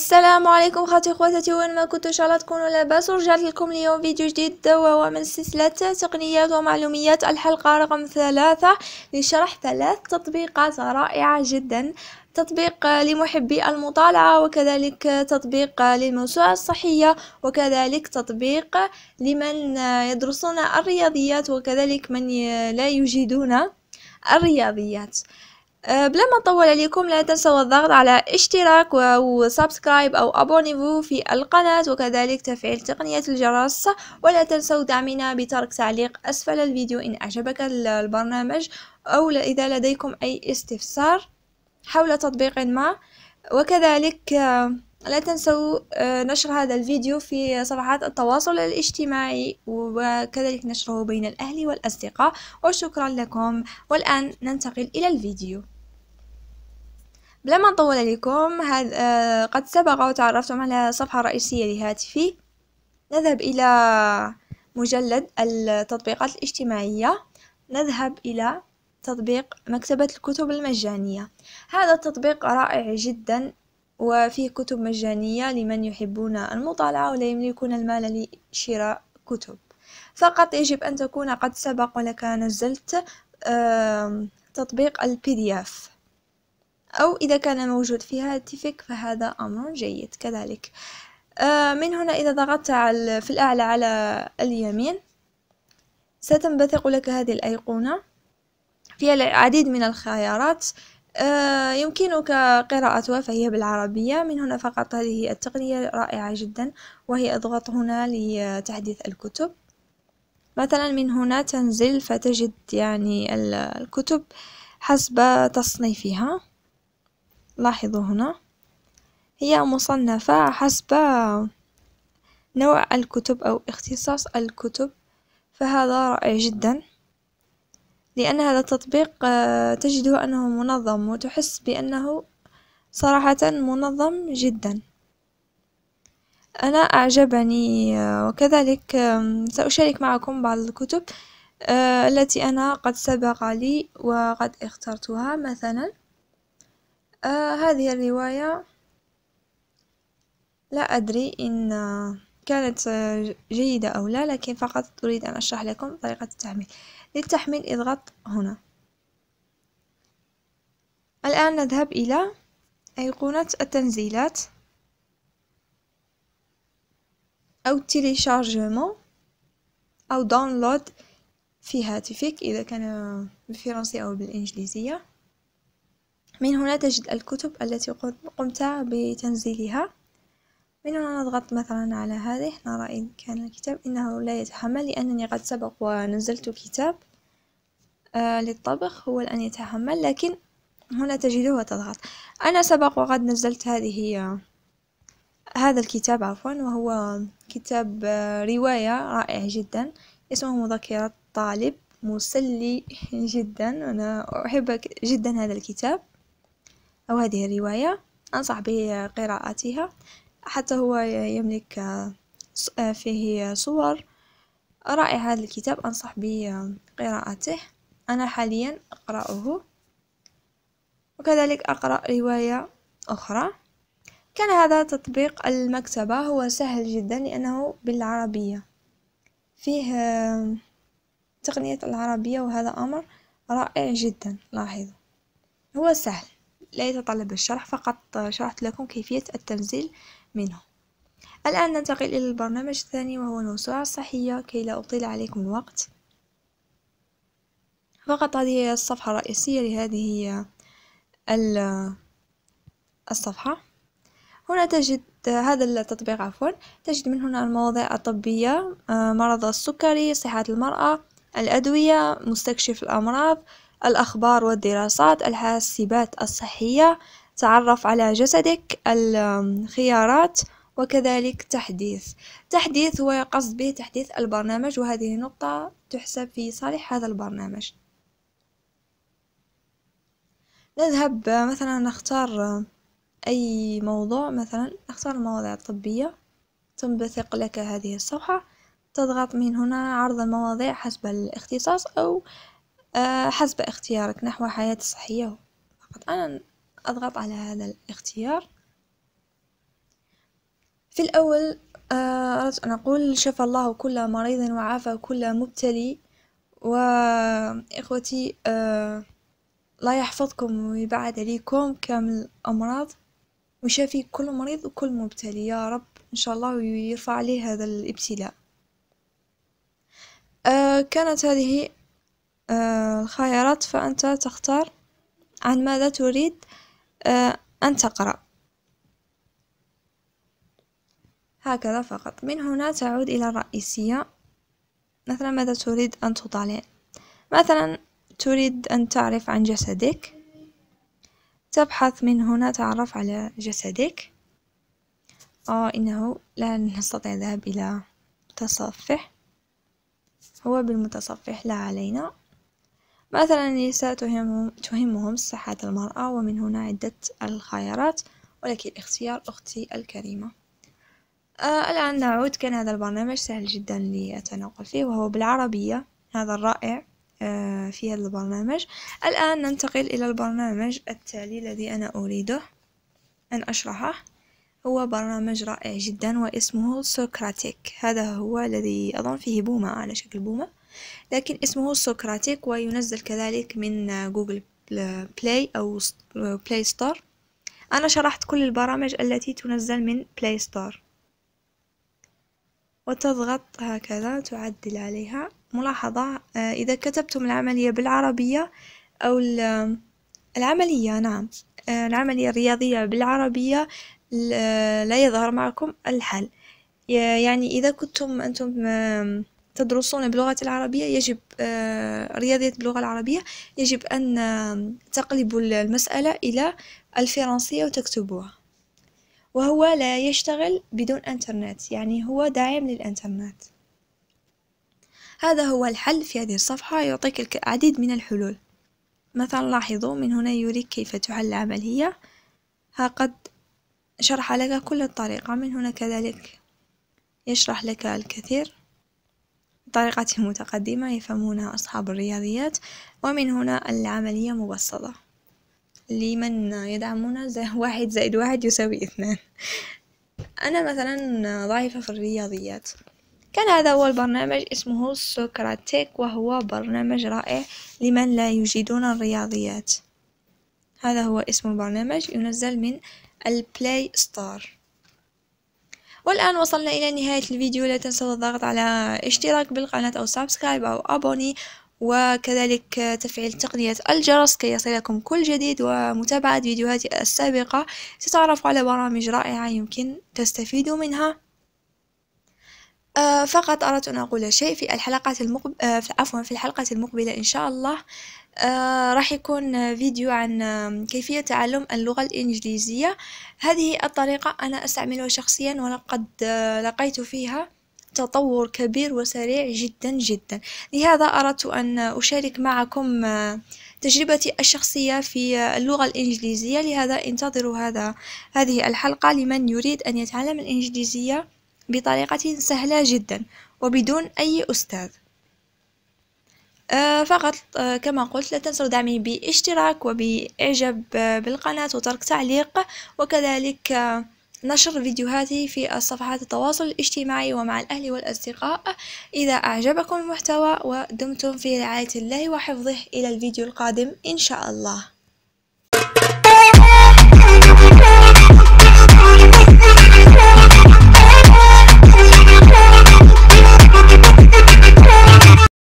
السلام عليكم خاوتي خواتاتي وين ما كنتو ان شاء الله تكونوا لاباس ورجعت لكم اليوم فيديو جديد وهو من سلسله تقنيات ومعلوميات الحلقه رقم ثلاثة لشرح ثلاث تطبيقات رائعه جدا تطبيق لمحبي المطالعة وكذلك تطبيق للموسوعة الصحية وكذلك تطبيق لمن يدرسون الرياضيات وكذلك من لا يجيدون الرياضيات أه، بلا ما نطول عليكم لا تنسوا الضغط على اشتراك وسبسكرايب او ابونيفو في القناة وكذلك تفعيل تقنية الجرس ولا تنسوا دعمنا بترك تعليق اسفل الفيديو ان اعجبك البرنامج او اذا لديكم اي استفسار حول تطبيق ما وكذلك أه، لا تنسوا أه، نشر هذا الفيديو في صفحات التواصل الاجتماعي وكذلك نشره بين الأهل والأصدقاء وشكرا لكم والآن ننتقل إلى الفيديو بلا ما نطول عليكم هاد آه، قد سبق وتعرفتم على صفحة رئيسية لهاتفي نذهب إلى مجلد التطبيقات الاجتماعية نذهب إلى تطبيق مكتبة الكتب المجانية هذا التطبيق رائع جدا وفيه كتب مجانية لمن يحبون المطالعة ولا يملكون المال لشراء كتب فقط يجب أن تكون قد سبق ولك نزلت تطبيق البي دي اف أو إذا كان موجود في هاتفك فهذا أمر جيد كذلك آه، من هنا إذا ضغطت على في الأعلى على اليمين ستنبثق لك هذه الأيقونة فيها العديد من الخيارات آه، يمكنك قراءتها فهي بالعربية من هنا فقط هذه التقنية رائعة جدا وهي اضغط هنا لتحديث الكتب مثلا من هنا تنزل فتجد يعني الكتب حسب تصنيفها لاحظوا هنا هي مصنفة حسب نوع الكتب أو اختصاص الكتب فهذا رائع جدا لأن هذا التطبيق آه، تجده أنه منظم وتحس بأنه صراحة منظم جدا أنا أعجبني آه، وكذلك سأشارك معكم بعض الكتب آه، التي أنا قد سبق لي وقد اخترتها مثلاً آه هذه الرواية لا أدري إن كانت جيدة أو لا لكن فقط أريد أن أشرح لكم طريقة التحميل للتحميل اضغط هنا الآن نذهب إلى أيقونة التنزيلات أو تيليشارجمون أو داونلود في هاتفك إذا كان بالفرنسية أو بالإنجليزية من هنا تجد الكتب التي قمت بتنزيلها من هنا نضغط مثلا على هذه نرى إن كان الكتاب إنه لا يتحمل لأنني قد سبق ونزلت كتاب آه، للطبخ هو الآن يتحمل لكن هنا تجده وتضغط أنا سبق وقد نزلت هذه هذا الكتاب عفوا وهو كتاب آه، رواية رائع جدا اسمه مذكرة طالب مسلي جدا أنا أحب جدا هذا الكتاب أو هذه الرواية أنصح بقراءتها حتى هو يملك آه، فيه صور رائع هذا الكتاب أنصح بقراءته آه، أنا حاليا أقرأه وكذلك أقرأ رواية أخرى كان هذا تطبيق المكتبة هو سهل جدا لأنه بالعربية فيه آه، تقنية العربية وهذا أمر رائع جدا لاحظوا هو سهل لا يتطلب الشرح فقط شرحت لكم كيفية التنزيل منه الآن ننتقل إلى البرنامج الثاني وهو الموسوعة الصحية كي لا أطيل عليكم الوقت فقط هذه هي الصفحة الرئيسية لهذه الصفحة هنا تجد هذا التطبيق عفوا تجد من هنا المواضيع الطبية آه، مرض السكري صحة المرأة الأدوية مستكشف الأمراض الأخبار والدراسات الحاسبات الصحية تعرف على جسدك الخيارات وكذلك تحديث تحديث هو يقصد به تحديث البرنامج وهذه نقطة تحسب في صالح هذا البرنامج نذهب مثلا نختار أي موضوع مثلا نختار مواضيع طبية تنبثق لك هذه الصفحة تضغط من هنا عرض المواضيع حسب الاختصاص أو أه، حسب اختيارك نحو حياة صحية فقط أنا أضغط على هذا الاختيار في الأول أه، أردت أن أقول شفى الله كل مريض وعافى كل مبتلي وإخوتي أه، لا يحفظكم ويبعد عليكم كامل الأمراض ويشافي كل مريض وكل مبتلي يا رب إن شاء الله ويرفع عليه هذا الابتلاء كانت هذه آه، الخيارات فأنت تختار عن ماذا تريد آه، أن تقرأ هكذا فقط من هنا تعود إلى الرئيسية مثلا ماذا تريد أن تطالع مثلا تريد أن تعرف عن جسدك تبحث من هنا تعرف على جسدك أو آه، إنه لا نستطيع الذهاب إلى متصفح هو بالمتصفح لا علينا مثلا النساء تهمهم صحة المرأة ومن هنا عدة الخيارات ولك الاختيار أختي الكريمة آه الآن نعود كان هذا البرنامج سهل جدا للتناقل فيه وهو بالعربية هذا الرائع آه في هذا البرنامج الآن ننتقل إلى البرنامج التالي الذي أنا أريده أن أشرحه هو برنامج رائع جدا واسمه سوكراتيك هذا هو الذي أظن فيه بومة على شكل بومة لكن اسمه سوكراتيك وينزل كذلك من جوجل بلاي أو بلاي ستور أنا شرحت كل البرامج التي تنزل من بلاي ستور وتضغط هكذا تعدل عليها ملاحظة آه، إذا كتبتم العملية بالعربية أو العملية نعم آه، العملية الرياضية بالعربية لا يظهر معكم الحل يعني إذا كنتم أنتم تدرسون باللغة العربية يجب آه، رياضيات باللغة العربية يجب أن تقلبوا المسألة إلى الفرنسية وتكتبوها وهو لا يشتغل بدون انترنت يعني هو داعم للانترنت هذا هو الحل في هذه الصفحة يعطيك العديد من الحلول مثلا لاحظوا من هنا يريك كيف تحل العملية ها قد شرح لك كل الطريقة من هنا كذلك يشرح لك الكثير بطريقة متقدمة يفهمونها أصحاب الرياضيات ومن هنا العملية مبسطة لمن يدعمون واحد زائد واحد يساوي اثنان أنا مثلا ضعيفة في الرياضيات كان هذا هو البرنامج اسمه سوكراتيك وهو برنامج رائع لمن لا يجيدون الرياضيات هذا هو اسم البرنامج ينزل من البلاي ستار والآن وصلنا إلى نهاية الفيديو لا تنسوا الضغط على اشتراك بالقناة أو سبسكرايب أو أبوني وكذلك تفعيل تقنية الجرس كي يصلكم كل جديد ومتابعة فيديوهاتي السابقة ستعرفوا على برامج رائعة يمكن تستفيدوا منها آه، فقط أردت أن أقول شيء في الحلقات المقب... آه، عفوا في الحلقة المقبلة إن شاء الله آه، راح يكون فيديو عن كيفية تعلم اللغة الإنجليزية هذه الطريقة أنا أستعملها شخصيا ولقد آه، لقيت فيها تطور كبير وسريع جدا جدا لهذا أردت أن أشارك معكم آه، تجربتي الشخصية في اللغة الإنجليزية لهذا انتظروا هذا هذه الحلقة لمن يريد أن يتعلم الإنجليزية بطريقة سهلة جدا وبدون أي أستاذ آه، فقط آه، كما قلت لا تنسوا دعمي باشتراك وبإعجاب بالقناة وترك تعليق وكذلك آه، نشر فيديوهاتي في الصفحات التواصل الاجتماعي ومع الأهل والأصدقاء إذا أعجبكم المحتوى ودمتم في رعاية الله وحفظه إلى الفيديو القادم إن شاء الله